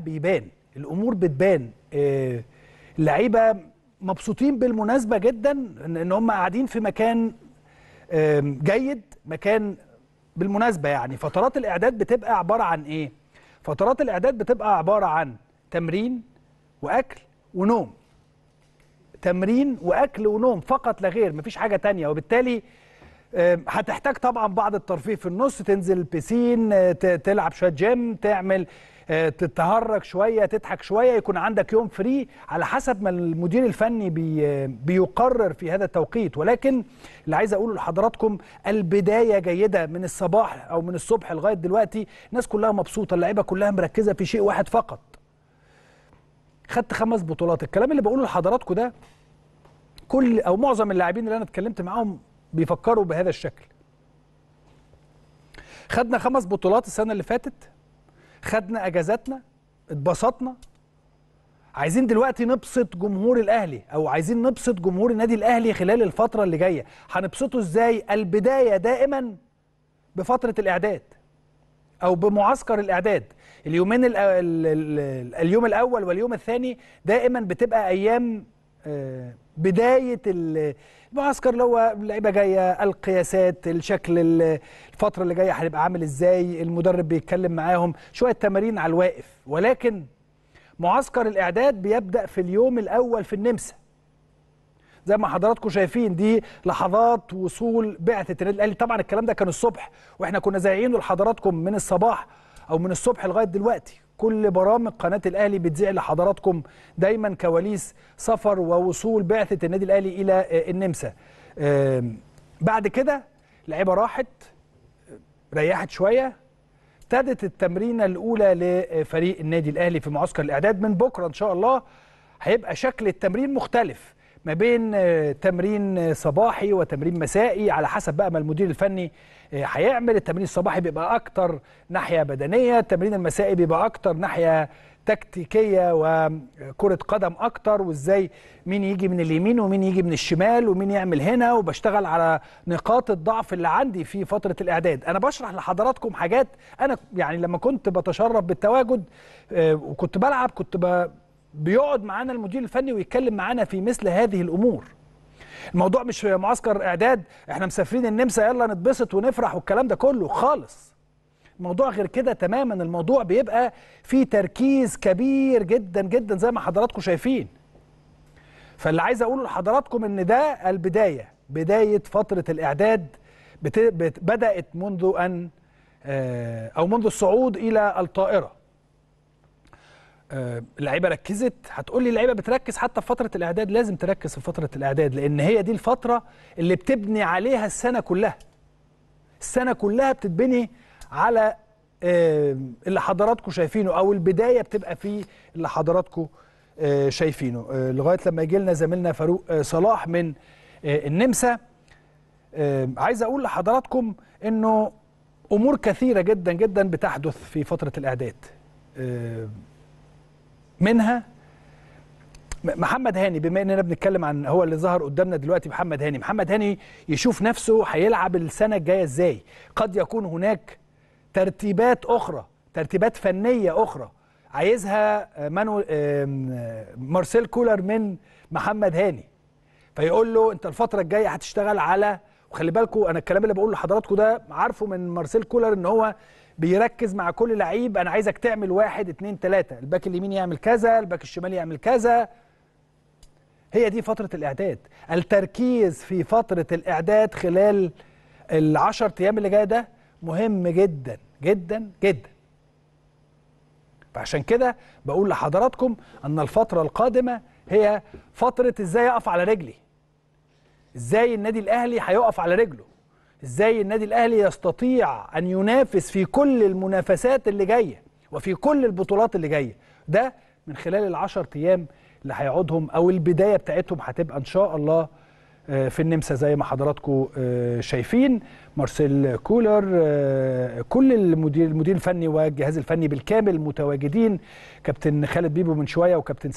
بيبان الامور بتبان آه، اللعيبه مبسوطين بالمناسبه جدا ان هم قاعدين في مكان جيد مكان بالمناسبه يعني فترات الاعداد بتبقى عباره عن ايه فترات الاعداد بتبقى عباره عن تمرين واكل ونوم تمرين واكل ونوم فقط لا غير مفيش حاجه تانية وبالتالي هتحتاج طبعا بعض الترفيه في النص تنزل البسين آه، تلعب شويه جيم تعمل آه، تتهرج شويه تضحك شويه يكون عندك يوم فري على حسب ما المدير الفني بي بيقرر في هذا التوقيت ولكن اللي عايز اقوله لحضراتكم البدايه جيده من الصباح او من الصبح لغايه دلوقتي الناس كلها مبسوطه اللعيبه كلها مركزه في شيء واحد فقط خدت خمس بطولات الكلام اللي بقوله لحضراتكم ده كل او معظم اللاعبين اللي انا اتكلمت معاهم بيفكروا بهذا الشكل خدنا خمس بطولات السنه اللي فاتت خدنا اجازاتنا اتبسطنا عايزين دلوقتي نبسط جمهور الاهلي او عايزين نبسط جمهور النادي الاهلي خلال الفتره اللي جايه هنبسطه ازاي البدايه دائما بفتره الاعداد او بمعسكر الاعداد اليومين الـ الـ الـ اليوم الاول واليوم الثاني دائما بتبقى ايام آه، بدايه المعسكر اللي هو اللعيبه جايه القياسات الشكل الفتره اللي جايه هيبقى عامل ازاي المدرب بيتكلم معاهم شويه تمارين على الواقف ولكن معسكر الاعداد بيبدا في اليوم الاول في النمسا زي ما حضراتكم شايفين دي لحظات وصول بعثه النادي الاهلي طبعا الكلام ده كان الصبح واحنا كنا زايعينه لحضراتكم من الصباح او من الصبح لغايه دلوقتي كل برامج قناه الاهلي بتذيع لحضراتكم دايما كواليس سفر ووصول بعثه النادي الاهلي الى آه، النمسا بعد كده لعيبه راحت ريحت شويه ابتدت التمرينه الاولى لفريق النادي الاهلي في معسكر الاعداد من بكره ان شاء الله هيبقى شكل التمرين مختلف ما بين آه، تمرين آه، صباحي وتمرين مسائي على حسب بقى ما المدير الفني آه، هيعمل التمرين الصباحي بيبقى اكتر ناحيه بدنيه التمرين المسائي بيبقى اكتر ناحيه تكتيكيه وكره قدم اكتر وازاي مين يجي من اليمين ومين يجي من الشمال ومين يعمل هنا وبشتغل على نقاط الضعف اللي عندي في فتره الاعداد انا بشرح لحضراتكم حاجات انا يعني لما كنت بتشرف بالتواجد وكنت بلعب كنت ب بيقعد معانا المدير الفني ويتكلم معانا في مثل هذه الامور الموضوع مش معسكر اعداد احنا مسافرين النمسا يلا نتبسط ونفرح والكلام ده كله خالص الموضوع غير كده تماما الموضوع بيبقى فيه تركيز كبير جدا جدا زي ما حضراتكم شايفين فاللي عايز اقوله لحضراتكم ان ده البدايه بدايه فتره الاعداد بدات منذ ان آه، او منذ الصعود الى الطائره آه، اللعيبه ركزت هتقول لي اللعيبه بتركز حتى في فتره الاعداد لازم تركز في فتره الاعداد لان هي دي الفتره اللي بتبني عليها السنه كلها السنه كلها بتتبني على آه، اللي حضراتكم شايفينه او البدايه بتبقى في اللي حضراتكم آه، شايفينه لغايه لما يجي لنا زميلنا فاروق صلاح من النمسا عايز اقول لحضراتكم انه امور كثيره جدا جدا بتحدث في فتره الاعداد منها محمد هاني بما اننا بنتكلم عن هو اللي ظهر قدامنا دلوقتي محمد هاني محمد هاني يشوف نفسه هيلعب السنه الجايه ازاي قد يكون هناك ترتيبات اخرى ترتيبات فنيه اخرى عايزها آه، مانو مارسيل كولر من محمد هاني فيقول له انت الفتره الجايه هتشتغل على وخلي بالكم انا الكلام اللي بقوله لحضراتكم ده عارفه من مارسيل كولر ان هو بيركز مع كل لعيب انا عايزك تعمل واحد اتنين تلاته الباك اليمين يعمل كذا الباك الشمال يعمل كذا هي دي فتره الاعداد التركيز في فتره الاعداد خلال العشر ايام اللي جايه ده مهم جدا جدا جدا فعشان كده بقول لحضراتكم ان الفتره القادمه هي فتره ازاي اقف على رجلي ازاي النادي الاهلي هيقف على رجله ازاي النادي الاهلي يستطيع ان ينافس في كل المنافسات اللي جايه وفي كل البطولات اللي جايه ده من خلال العشر ايام اللي هيقعدهم او البدايه بتاعتهم هتبقى ان شاء الله آه، في النمسا زي ما حضراتكم آه، شايفين مارسيل كولر آه، كل المدير المدير الفني والجهاز الفني بالكامل متواجدين كابتن خالد بيبو من شويه وكابتن